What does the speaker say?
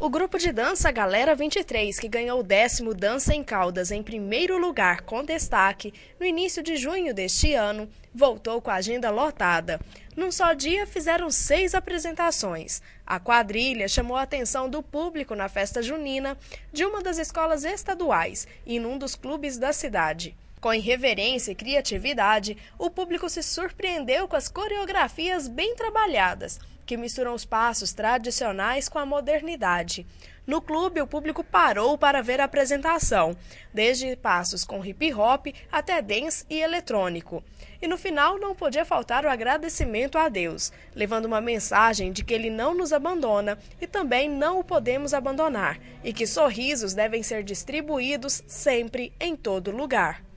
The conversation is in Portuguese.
O grupo de dança Galera 23, que ganhou o décimo Dança em Caldas em primeiro lugar com destaque no início de junho deste ano, voltou com a agenda lotada. Num só dia fizeram seis apresentações. A quadrilha chamou a atenção do público na festa junina de uma das escolas estaduais e num dos clubes da cidade. Com irreverência e criatividade, o público se surpreendeu com as coreografias bem trabalhadas, que misturam os passos tradicionais com a modernidade. No clube, o público parou para ver a apresentação, desde passos com hip hop até dance e eletrônico. E no final não podia faltar o agradecimento a Deus, levando uma mensagem de que Ele não nos abandona e também não o podemos abandonar, e que sorrisos devem ser distribuídos sempre em todo lugar.